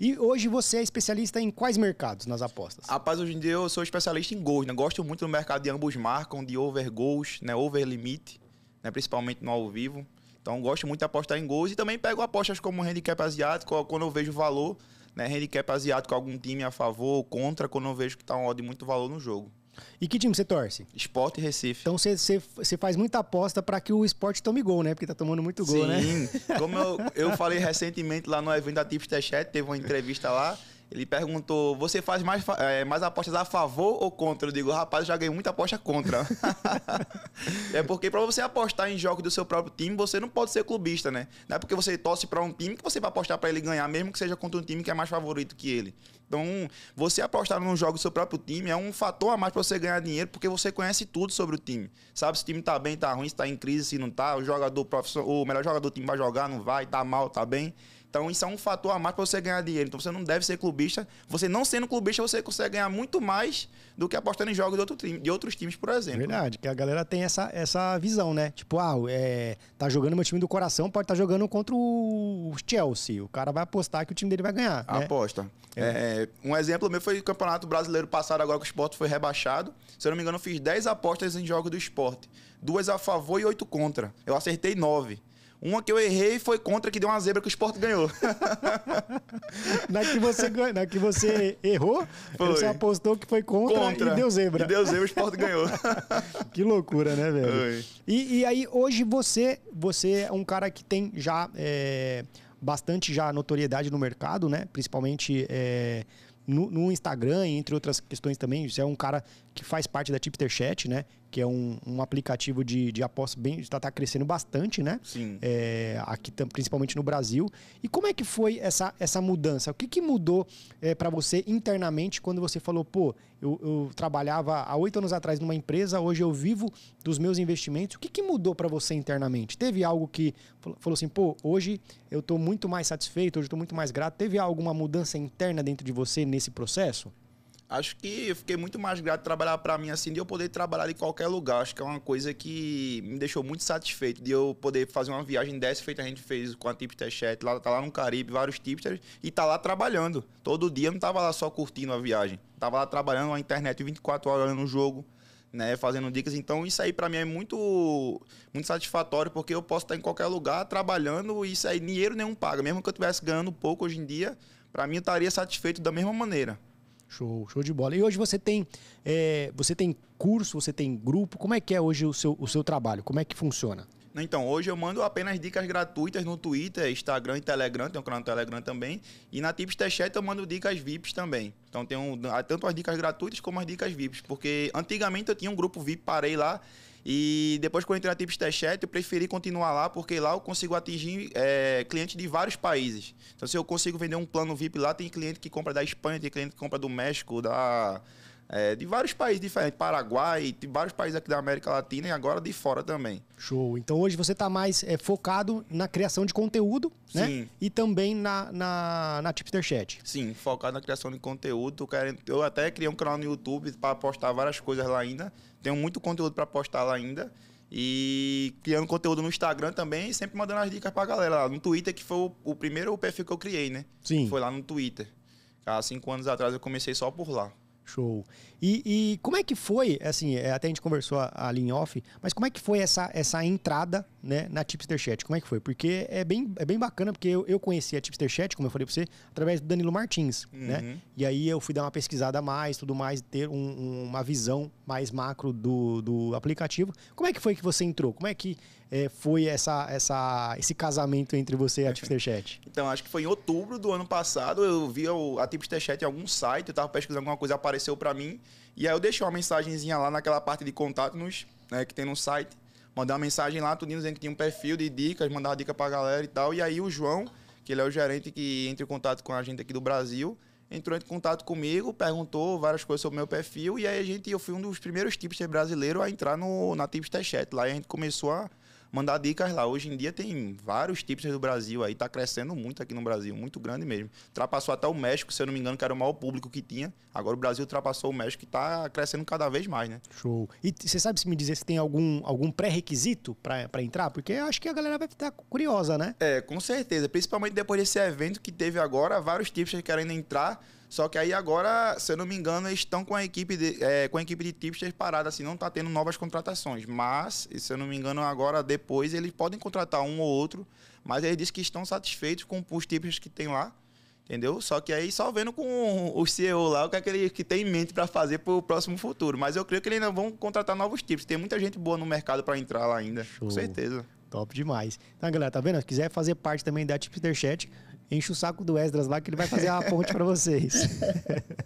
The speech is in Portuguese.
E hoje você é especialista em quais mercados nas apostas? Rapaz, hoje em dia eu sou especialista em gols, né? Gosto muito do mercado de ambos marcam, de over gols, né? Over limite, né? principalmente no ao vivo. Então gosto muito de apostar em gols e também pego apostas como handicap asiático, quando eu vejo valor, né? Handicap asiático, algum time a favor ou contra, quando eu vejo que tá um odd muito valor no jogo. E que time você torce? Esporte Recife. Então você faz muita aposta para que o esporte tome gol, né? Porque tá tomando muito gol, Sim. né? Sim. Como eu, eu falei recentemente lá no evento da Tipster Chat, teve uma entrevista lá. Ele perguntou: Você faz mais, é, mais apostas a favor ou contra? Eu digo: Rapaz, eu já ganhei muita aposta contra. é porque para você apostar em jogos do seu próprio time, você não pode ser clubista, né? Não é porque você torce para um time que você vai apostar para ele ganhar, mesmo que seja contra um time que é mais favorito que ele. Então, você apostar num jogo do seu próprio time é um fator a mais para você ganhar dinheiro, porque você conhece tudo sobre o time. Sabe se o time tá bem, tá ruim, se tá em crise, se não tá, o jogador profissional, o melhor jogador do time vai jogar, não vai, tá mal, tá bem. Então isso é um fator a mais para você ganhar dinheiro. Então você não deve ser clubista. Você não sendo clubista, você consegue ganhar muito mais do que apostando em jogos de, outro time, de outros times, por exemplo. Verdade, que a galera tem essa, essa visão, né? Tipo, ah, é, tá jogando meu time do coração, pode estar tá jogando contra o Chelsea. O cara vai apostar que o time dele vai ganhar. Né? Aposta. É. É, é um exemplo meu foi o Campeonato Brasileiro passado, agora que o esporte foi rebaixado. Se eu não me engano, eu fiz 10 apostas em jogos do esporte. Duas a favor e oito contra. Eu acertei nove. Uma que eu errei foi contra que deu uma zebra que o Sport ganhou. na, que você, na que você errou, foi. você apostou que foi contra, contra, e deu zebra. E deu zebra, o Sport ganhou. que loucura, né, velho? E, e, aí, hoje você, você é um cara que tem já é, bastante já notoriedade no mercado, né? Principalmente... É, no, no, Instagram, entre outras questões também, você é um cara que faz parte da Tipster Chat, né? que é um, um aplicativo de, de aposta bem está tá crescendo bastante, né? Sim. É, aqui principalmente no Brasil. E como é que foi essa, essa mudança? O que, que mudou é, para você internamente quando você falou, pô, eu, eu trabalhava há oito anos atrás numa empresa, hoje eu vivo dos meus investimentos. O que, que mudou para você internamente? Teve algo que falou assim, pô, hoje eu estou muito mais satisfeito, hoje eu estou muito mais grato. Teve alguma mudança interna dentro de você nesse processo? acho que eu fiquei muito mais grato de trabalhar para mim assim, de eu poder trabalhar em qualquer lugar. Acho que é uma coisa que me deixou muito satisfeito de eu poder fazer uma viagem dessa feita. A gente fez com a Tipster Chat, lá, tá lá no Caribe, vários tipsters, e tá lá trabalhando. Todo dia não tava lá só curtindo a viagem. Tava lá trabalhando na internet 24 horas no jogo. Né, fazendo dicas. Então isso aí para mim é muito muito satisfatório porque eu posso estar em qualquer lugar trabalhando e isso aí dinheiro nenhum paga. Mesmo que eu estivesse ganhando pouco hoje em dia, para mim eu estaria satisfeito da mesma maneira. Show, show de bola. E hoje você tem, é, você tem curso, você tem grupo. Como é que é hoje o seu, o seu trabalho? Como é que funciona? Então, hoje eu mando apenas dicas gratuitas no Twitter, Instagram e Telegram, tem um canal no Telegram também. E na Tips Chat eu mando dicas VIPs também. Então tem um, ah, tanto as dicas gratuitas como as dicas VIPs. Porque antigamente eu tinha um grupo VIP, parei lá e depois que eu entrei na Tipster Chat, eu preferi continuar lá, porque lá eu consigo atingir é, clientes de vários países. Então, se eu consigo vender um plano VIP lá, tem cliente que compra da Espanha, tem cliente que compra do México, da é, de vários países diferentes, Paraguai, de vários países aqui da América Latina e agora de fora também. Show. Então hoje você está mais é, focado na criação de conteúdo, né? Sim. E também na, na, na Tipster Chat. Sim, focado na criação de conteúdo. Querendo, eu até criei um canal no YouTube para postar várias coisas lá ainda. Tenho muito conteúdo para postar lá ainda. E criando conteúdo no Instagram também, sempre mandando as dicas pra galera lá. No Twitter, que foi o, o primeiro perfil que eu criei, né? Sim. Foi lá no Twitter. Há cinco anos atrás eu comecei só por lá. Show. E, e, como é que foi, assim, é, até a gente conversou ali em off, mas como é que foi essa, essa entrada né, na Tipster Chat? Como é que foi? Porque é bem, é bem bacana, porque eu, eu conheci a Tipster Chat, como eu falei pra você, através do Danilo Martins, né? uhum. né? E aí eu fui dar uma pesquisada a mais, tudo mais, ter um, uma visão mais macro do, do aplicativo. Como é que foi que você entrou? Como é que é, foi essa, essa, esse casamento entre você e a Tipster Chat? então, acho que foi em outubro do ano passado, eu vi a Tipster Chat em algum site, eu tava pesquisando alguma coisa, apareceu apareceu para mim. E aí eu deixei uma mensagenzinha lá naquela parte de contato nos, né, que tem no site. Mandei uma mensagem lá, tudo dizendo que tinha um perfil de dicas, mandava dica pra galera e tal. E aí o João, que ele é o gerente que entra em contato com a gente aqui do Brasil, entrou em contato comigo, perguntou várias coisas sobre o meu perfil. E aí a gente, eu fui um dos primeiros tipsters brasileiros a entrar no, na Tipster Chat. Lá e a gente começou a mandar dicas lá. Hoje em dia tem vários tipos do Brasil aí, tá crescendo muito aqui no Brasil, muito grande mesmo. Ultrapassou até o México, se eu não me engano, que era o maior público que tinha. Agora o Brasil ultrapassou o México e tá crescendo cada vez mais, né? Show. E você sabe se me dizer se tem algum, algum pré-requisito para entrar? Porque eu acho que a galera vai ficar curiosa, né? É, com certeza. Principalmente depois desse evento que teve agora, vários tipos querendo entrar só que aí agora, se eu não me engano, eles estão com a equipe de, é, com a equipe de tipsters parada, assim, não está tendo novas contratações. Mas, se eu não me engano, agora, depois, eles podem contratar um ou outro, mas eles dizem que estão satisfeitos com os tipsters que tem lá. Entendeu? Só que aí só vendo com o CEO lá o que, é que ele que tem em mente para fazer para o próximo futuro. Mas eu creio que eles ainda vão contratar novos tipos. Tem muita gente boa no mercado para entrar lá ainda. Show. Com certeza. Top demais. Então, galera, tá vendo? Se quiser fazer parte também da Tipster Chat, Enche o saco do Esdras lá que ele vai fazer a ponte para vocês.